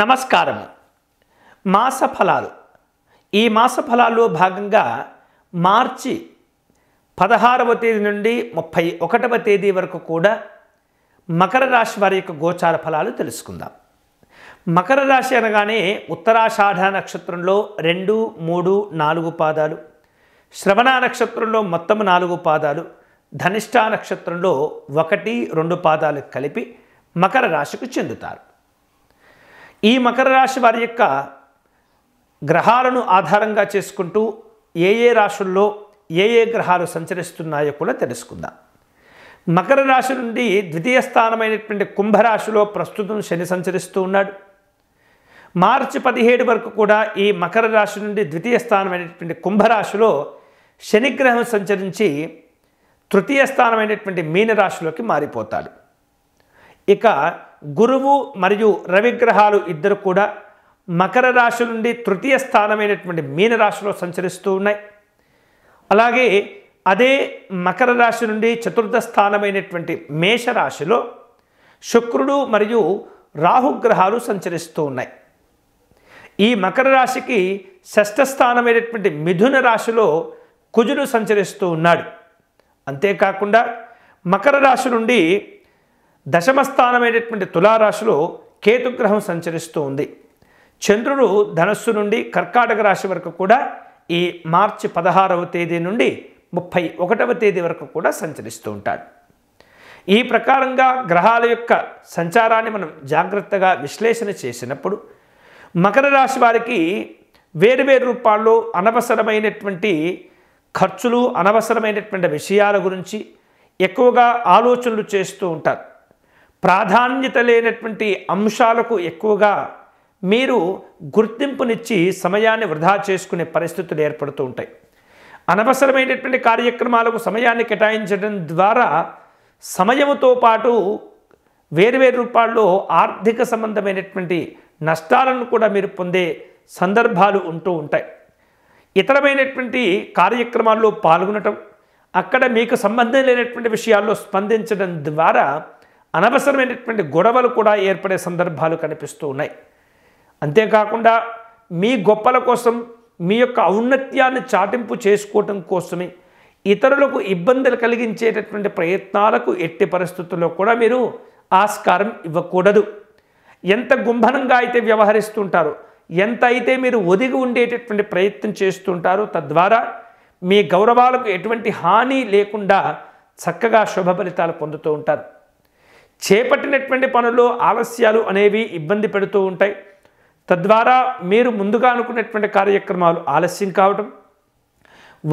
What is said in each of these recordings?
నమస్కారం మాస ఫలాలు ఈ మాస ఫలాల్లో భాగంగా మార్చి పదహారవ తేదీ నుండి ముప్పై ఒకటవ తేదీ వరకు కూడా మకర రాశి వారి యొక్క గోచార ఫలాలు తెలుసుకుందాం మకర రాశి అనగానే ఉత్తరాషాఢ నక్షత్రంలో రెండు మూడు నాలుగు పాదాలు శ్రవణ నక్షత్రంలో మొత్తం నాలుగు పాదాలు ధనిష్ట నక్షత్రంలో ఒకటి రెండు పాదాలు కలిపి మకర రాశికి చెందుతారు ఈ మకర రాశి వారి యొక్క గ్రహాలను ఆధారంగా చేసుకుంటూ ఏ ఏ రాశుల్లో ఏ ఏ గ్రహాలు సంచరిస్తున్నాయో కూడా తెలుసుకుందాం మకర రాశి నుండి ద్వితీయ స్థానమైనటువంటి కుంభరాశిలో ప్రస్తుతం శని సంచరిస్తూ ఉన్నాడు మార్చి పదిహేడు వరకు కూడా ఈ మకర రాశి నుండి ద్వితీయ స్థానమైనటువంటి కుంభరాశిలో శనిగ్రహం సంచరించి తృతీయ స్థానమైనటువంటి మీనరాశిలోకి మారిపోతాడు ఇక గురువు మరియు రవిగ్రహాలు ఇద్దరు కూడా మకర రాశి నుండి తృతీయ స్థానమైనటువంటి మీనరాశిలో సంచరిస్తూ ఉన్నాయి అలాగే అదే మకర రాశి నుండి చతుర్థ స్థానమైనటువంటి మేషరాశిలో శుక్రుడు మరియు రాహుగ్రహాలు సంచరిస్తూ ఉన్నాయి ఈ మకర రాశికి షష్ఠ స్థానమైనటువంటి మిథున రాశిలో కుజుడు సంచరిస్తూ ఉన్నాడు అంతేకాకుండా మకర రాశి నుండి దశమస్థానమైనటువంటి తులారాశిలో కేతుగ్రహం సంచరిస్తూ ఉంది చంద్రుడు ధనస్సు నుండి కర్కాటక రాశి వరకు కూడా ఈ మార్చి పదహారవ తేదీ నుండి ముప్పై ఒకటవ తేదీ వరకు కూడా సంచరిస్తూ ఉంటాడు ఈ ప్రకారంగా గ్రహాల యొక్క సంచారాన్ని మనం జాగ్రత్తగా విశ్లేషణ చేసినప్పుడు మకర రాశి వారికి వేరువేరు రూపాల్లో అనవసరమైనటువంటి ఖర్చులు అనవసరమైనటువంటి విషయాల గురించి ఎక్కువగా ఆలోచనలు చేస్తూ ఉంటారు ప్రాధాన్యత లేనటువంటి అంశాలకు ఎక్కువగా మీరు గుర్తింపునిచ్చి సమయాన్ని వృధా చేసుకునే పరిస్థితులు ఏర్పడుతూ ఉంటాయి అనవసరమైనటువంటి కార్యక్రమాలకు సమయాన్ని కేటాయించడం ద్వారా సమయముతో పాటు వేరువేరు రూపాల్లో ఆర్థిక సంబంధమైనటువంటి నష్టాలను కూడా మీరు పొందే సందర్భాలు ఉంటూ ఉంటాయి ఇతరమైనటువంటి కార్యక్రమాల్లో పాల్గొనటం అక్కడ మీకు సంబంధం లేనటువంటి విషయాల్లో స్పందించడం ద్వారా అనవసరమైనటువంటి గొడవలు కూడా ఏర్పడే సందర్భాలు కనిపిస్తూ ఉన్నాయి అంతేకాకుండా మీ గొప్పల కోసం మీ యొక్క ఔన్నత్యాన్ని చాటింపు చేసుకోవటం కోసమే ఇతరులకు ఇబ్బందులు కలిగించేటటువంటి ప్రయత్నాలకు ఎట్టి పరిస్థితుల్లో కూడా మీరు ఆస్కారం ఇవ్వకూడదు ఎంత గుంభనంగా అయితే వ్యవహరిస్తుంటారో ఎంత అయితే మీరు ఒదిగి ఉండేటటువంటి ప్రయత్నం చేస్తుంటారో తద్వారా మీ గౌరవాలకు ఎటువంటి హాని లేకుండా చక్కగా శుభ ఫలితాలు పొందుతూ ఉంటారు చేపట్టినటువంటి పనులు ఆలస్యాలు అనేవి ఇబ్బంది పెడుతూ ఉంటాయి తద్వారా మీరు ముందుగా అనుకున్నటువంటి కార్యక్రమాలు ఆలస్యం కావటం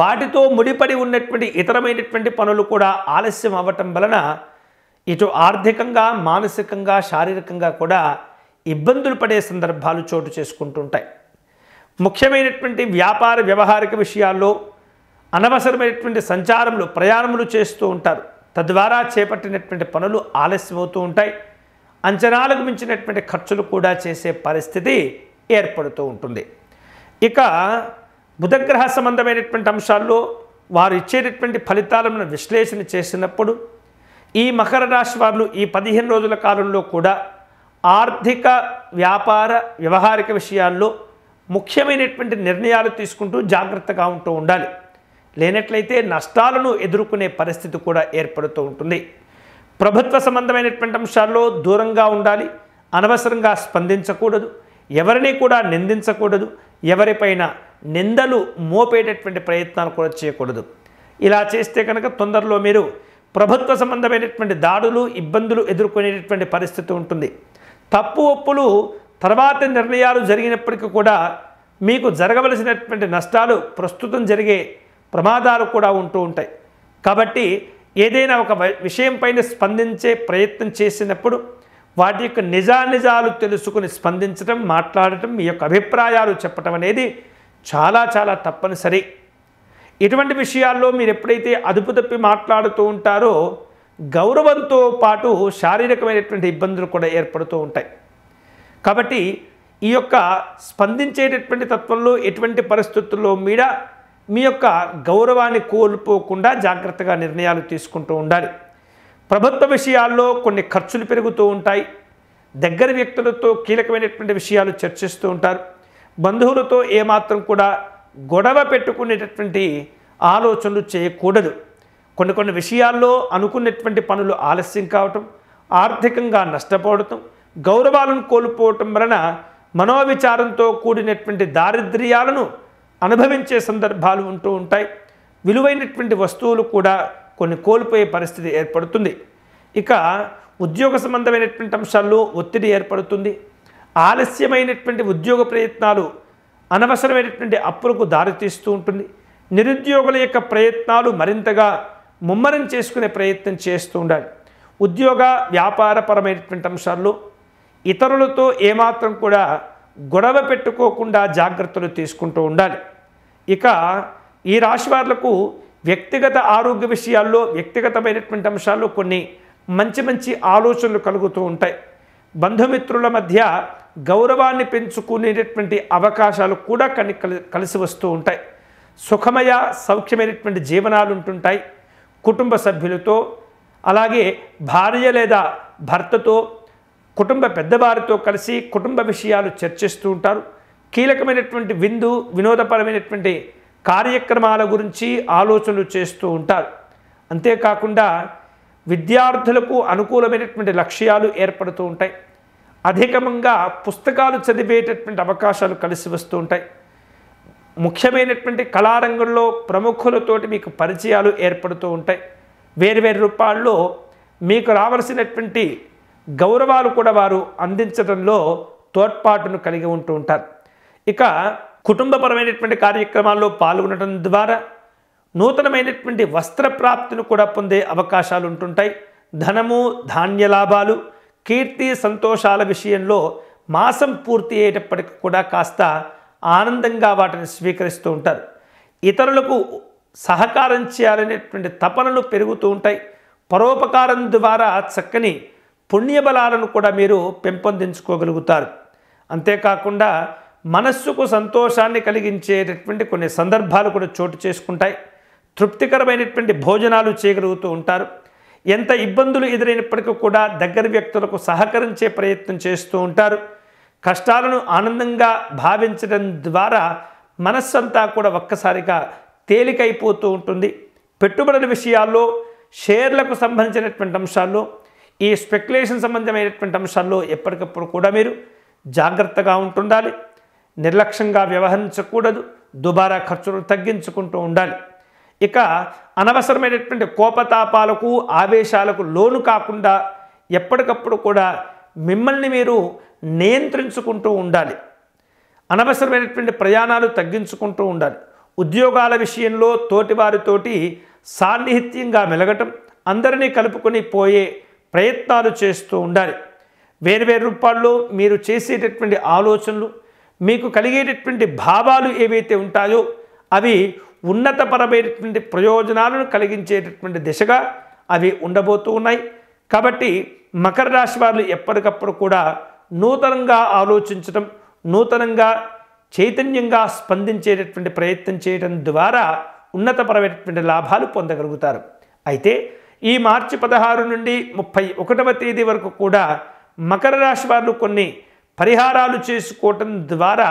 వాటితో ముడిపడి ఉన్నటువంటి ఇతరమైనటువంటి పనులు కూడా ఆలస్యం అవ్వటం వలన ఇటు ఆర్థికంగా మానసికంగా శారీరకంగా కూడా ఇబ్బందులు పడే సందర్భాలు చోటు చేసుకుంటుంటాయి ముఖ్యమైనటువంటి వ్యాపార వ్యవహారిక విషయాల్లో అనవసరమైనటువంటి సంచారములు ప్రయాణములు చేస్తూ ఉంటారు తద్వారా చేపట్టినటువంటి పనులు ఆలస్యమవుతూ ఉంటాయి అంచనాలకు మించినటువంటి ఖర్చులు కూడా చేసే పరిస్థితి ఏర్పడుతూ ఉంటుంది ఇక బుధగ్రహ సంబంధమైనటువంటి అంశాల్లో వారు ఇచ్చేటటువంటి ఫలితాలను విశ్లేషణ చేసినప్పుడు ఈ మకర రాశి వారు ఈ పదిహేను రోజుల కాలంలో కూడా ఆర్థిక వ్యాపార వ్యవహారిక విషయాల్లో ముఖ్యమైనటువంటి నిర్ణయాలు తీసుకుంటూ జాగ్రత్తగా ఉంటూ ఉండాలి లేనట్లయితే నష్టాలను ఎదుర్కొనే పరిస్థితి కూడా ఏర్పడుతూ ఉంటుంది ప్రభుత్వ సంబంధమైనటువంటి అంశాల్లో దూరంగా ఉండాలి అనవసరంగా స్పందించకూడదు ఎవరిని కూడా నిందించకూడదు ఎవరిపైన నిందలు మోపేటటువంటి ప్రయత్నాలు కూడా చేయకూడదు ఇలా చేస్తే కనుక తొందరలో మీరు ప్రభుత్వ సంబంధమైనటువంటి దాడులు ఇబ్బందులు ఎదుర్కొనేటటువంటి పరిస్థితి ఉంటుంది తప్పు ఒప్పులు తర్వాత నిర్ణయాలు జరిగినప్పటికీ కూడా మీకు జరగవలసినటువంటి నష్టాలు ప్రస్తుతం జరిగే ప్రమాదాలు కూడా ఉంటూ ఉంటాయి కాబట్టి ఏదైనా ఒక విషయం పైన స్పందించే ప్రయత్నం చేసినప్పుడు వాటి యొక్క నిజానిజాలు తెలుసుకుని స్పందించడం మాట్లాడటం మీ యొక్క అభిప్రాయాలు చెప్పటం అనేది చాలా చాలా తప్పనిసరి ఇటువంటి విషయాల్లో మీరు ఎప్పుడైతే అదుపు తప్పి మాట్లాడుతూ ఉంటారో గౌరవంతో పాటు శారీరకమైనటువంటి ఇబ్బందులు కూడా ఏర్పడుతూ ఉంటాయి కాబట్టి ఈ యొక్క స్పందించేటటువంటి తత్వంలో ఎటువంటి పరిస్థితుల్లో మీద మీ యొక్క గౌరవాన్ని కోల్పోకుండా జాగ్రత్తగా నిర్ణయాలు తీసుకుంటూ ఉండాలి ప్రభుత్వ విషయాల్లో కొన్ని ఖర్చులు పెరుగుతూ ఉంటాయి దగ్గర వ్యక్తులతో కీలకమైనటువంటి విషయాలు చర్చిస్తూ ఉంటారు బంధువులతో ఏమాత్రం కూడా గొడవ పెట్టుకునేటటువంటి ఆలోచనలు చేయకూడదు కొన్ని కొన్ని విషయాల్లో అనుకున్నటువంటి పనులు ఆలస్యం కావటం ఆర్థికంగా నష్టపోవటం గౌరవాలను కోల్పోవటం వలన మనోవిచారంతో కూడినటువంటి దారిద్ర్యాలను అనుభవించే సందర్భాలు ఉంటూ ఉంటాయి విలువైనటువంటి వస్తువులు కూడా కొన్ని కోల్పోయే పరిస్థితి ఏర్పడుతుంది ఇక ఉద్యోగ సంబంధమైనటువంటి అంశాల్లో ఒత్తిడి ఏర్పడుతుంది ఆలస్యమైనటువంటి ఉద్యోగ ప్రయత్నాలు అనవసరమైనటువంటి అప్పులకు దారితీస్తూ ఉంటుంది నిరుద్యోగుల యొక్క ప్రయత్నాలు మరింతగా ముమ్మరం చేసుకునే ప్రయత్నం చేస్తూ ఉండాలి ఉద్యోగ వ్యాపారపరమైనటువంటి అంశాల్లో ఇతరులతో ఏమాత్రం కూడా గొడవ పెట్టుకోకుండా జాగ్రత్తలు తీసుకుంటూ ఉండాలి ఇక ఈ రాశి వాళ్లకు వ్యక్తిగత ఆరోగ్య విషయాల్లో వ్యక్తిగతమైనటువంటి అంశాలు కొన్ని మంచి మంచి ఆలోచనలు కలుగుతూ ఉంటాయి బంధుమిత్రుల మధ్య గౌరవాన్ని పెంచుకునేటటువంటి అవకాశాలు కూడా కని కలిసి వస్తూ ఉంటాయి సుఖమయ సౌఖ్యమైనటువంటి జీవనాలు ఉంటుంటాయి కుటుంబ సభ్యులతో అలాగే భార్య లేదా భర్తతో కుటుంబ పెద్దవారితో కలిసి కుటుంబ విషయాలు చర్చిస్తూ ఉంటారు కీలకమైనటువంటి విందు వినోదపరమైనటువంటి కార్యక్రమాల గురించి ఆలోచనలు చేస్తూ ఉంటారు అంతేకాకుండా విద్యార్థులకు అనుకూలమైనటువంటి లక్ష్యాలు ఏర్పడుతూ ఉంటాయి అధికమంగా పుస్తకాలు చదివేటటువంటి అవకాశాలు కలిసి వస్తూ ఉంటాయి ముఖ్యమైనటువంటి కళారంగంలో ప్రముఖులతోటి మీకు పరిచయాలు ఏర్పడుతూ ఉంటాయి వేరు వేరు రూపాల్లో మీకు రావలసినటువంటి గౌరవాలు కూడా వారు అందించడంలో తోడ్పాటును కలిగి ఉంటూ ఉంటారు ఇక కుటుంబపరమైనటువంటి కార్యక్రమాల్లో పాల్గొనడం ద్వారా నూతనమైనటువంటి వస్త్ర ప్రాప్తిని కూడా పొందే అవకాశాలు ఉంటుంటాయి ధనము ధాన్య లాభాలు కీర్తి సంతోషాల విషయంలో మాసం పూర్తి అయ్యేటప్పటికి కూడా కాస్త ఆనందంగా వాటిని స్వీకరిస్తూ ఉంటారు ఇతరులకు సహకారం చేయాలనేటువంటి తపనలు పెరుగుతూ ఉంటాయి పరోపకారం ద్వారా చక్కని పుణ్యబలాలను కూడా మీరు పెంపొందించుకోగలుగుతారు అంతేకాకుండా మనస్సుకు సంతోషాన్ని కలిగించేటటువంటి కొన్ని సందర్భాలు కూడా చోటు చేసుకుంటాయి తృప్తికరమైనటువంటి భోజనాలు చేయగలుగుతూ ఉంటారు ఎంత ఇబ్బందులు ఎదురైనప్పటికీ కూడా దగ్గర వ్యక్తులకు సహకరించే ప్రయత్నం చేస్తూ ఉంటారు కష్టాలను ఆనందంగా భావించడం ద్వారా మనస్సంతా కూడా ఒక్కసారిగా తేలికైపోతూ ఉంటుంది పెట్టుబడుల విషయాల్లో షేర్లకు సంబంధించినటువంటి అంశాల్లో ఈ స్పెక్యులేషన్ సంబంధమైనటువంటి అంశాల్లో ఎప్పటికప్పుడు కూడా మీరు జాగ్రత్తగా ఉంటుండాలి నిర్లక్ష్యంగా వ్యవహరించకూడదు దుబారా ఖర్చులు తగ్గించుకుంటూ ఉండాలి ఇక అనవసరమైనటువంటి కోపతాపాలకు ఆవేశాలకు లోను కాకుండా ఎప్పటికప్పుడు కూడా మిమ్మల్ని మీరు నియంత్రించుకుంటూ ఉండాలి అనవసరమైనటువంటి ప్రయాణాలు తగ్గించుకుంటూ ఉండాలి ఉద్యోగాల విషయంలో తోటివారితోటి సాన్నిహిత్యంగా మెలగటం అందరినీ కలుపుకొని పోయే ప్రయత్నాలు చేస్తూ ఉండాలి వేరువేరు రూపాల్లో మీరు చేసేటటువంటి ఆలోచనలు మీకు కలిగేటటువంటి భావాలు ఏవైతే ఉంటాయో అవి ఉన్నతపరమైనటువంటి ప్రయోజనాలను కలిగించేటటువంటి దిశగా అవి ఉండబోతూ ఉన్నాయి కాబట్టి మకర రాశి వారు ఎప్పటికప్పుడు కూడా నూతనంగా ఆలోచించడం నూతనంగా చైతన్యంగా స్పందించేటటువంటి ప్రయత్నం చేయడం ద్వారా ఉన్నతపరమైనటువంటి లాభాలు పొందగలుగుతారు అయితే ఈ మార్చి పదహారు నుండి ముప్పై ఒకటవ తేదీ వరకు కూడా మకర రాశి వారు కొన్ని పరిహారాలు చేసుకోవటం ద్వారా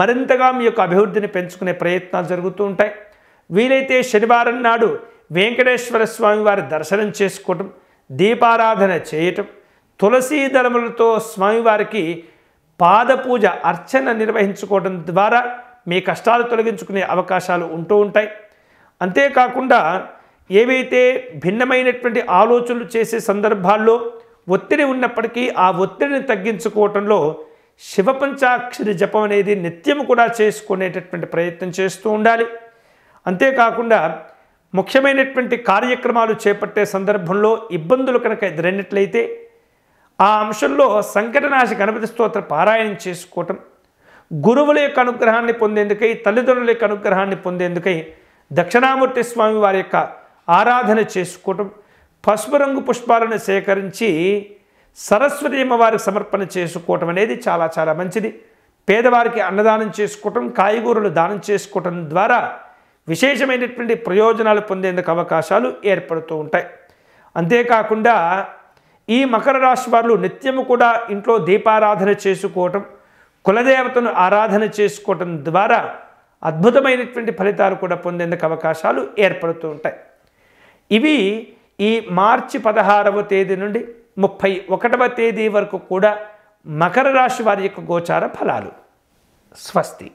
మరింతగా మీ యొక్క అభివృద్ధిని పెంచుకునే ప్రయత్నాలు జరుగుతూ ఉంటాయి వీలైతే శనివారం నాడు వెంకటేశ్వర స్వామి వారి దర్శనం చేసుకోవటం దీపారాధన చేయటం తులసీ దళములతో స్వామివారికి పాదపూజ అర్చన నిర్వహించుకోవడం ద్వారా మీ కష్టాలు తొలగించుకునే అవకాశాలు ఉంటూ ఉంటాయి అంతేకాకుండా ఏవైతే భిన్నమైనటువంటి ఆలోచనలు చేసే సందర్భాల్లో ఒత్తిడి ఉన్నప్పటికీ ఆ ఒత్తిడిని తగ్గించుకోవటంలో శివపంచాక్షరి జపం అనేది నిత్యం కూడా చేసుకునేటటువంటి ప్రయత్నం చేస్తూ ఉండాలి అంతేకాకుండా ముఖ్యమైనటువంటి కార్యక్రమాలు చేపట్టే సందర్భంలో ఇబ్బందులు కనుక ఎదురైనట్లయితే ఆ అంశంలో సంకటనాశ గణపతి స్తోత్ర పారాయణం చేసుకోవటం గురువుల యొక్క అనుగ్రహాన్ని పొందేందుకై తల్లిదండ్రుల యొక్క అనుగ్రహాన్ని పొందేందుకై దక్షిణామూర్తి స్వామి వారి యొక్క ఆరాధన చేసుకోవటం పసుపు రంగు పుష్పాలను సేకరించి సరస్వతి అమ్మవారికి సమర్పణ చేసుకోవటం అనేది చాలా చాలా మంచిది పేదవారికి అన్నదానం చేసుకోవటం కాయగూరలు దానం చేసుకోవటం ద్వారా విశేషమైనటువంటి ప్రయోజనాలు పొందేందుకు అవకాశాలు ఏర్పడుతూ ఉంటాయి అంతేకాకుండా ఈ మకర రాశి వారు నిత్యము కూడా ఇంట్లో దీపారాధన చేసుకోవటం కులదేవతను ఆరాధన చేసుకోవటం ద్వారా అద్భుతమైనటువంటి ఫలితాలు కూడా పొందేందుకు అవకాశాలు ఏర్పడుతూ ఉంటాయి ఇవి ఈ మార్చి పదహారవ తేదీ నుండి ముప్పై ఒకటవ తేదీ వరకు కూడా మకర రాశి వారి యొక్క గోచార ఫలాలు స్వస్తి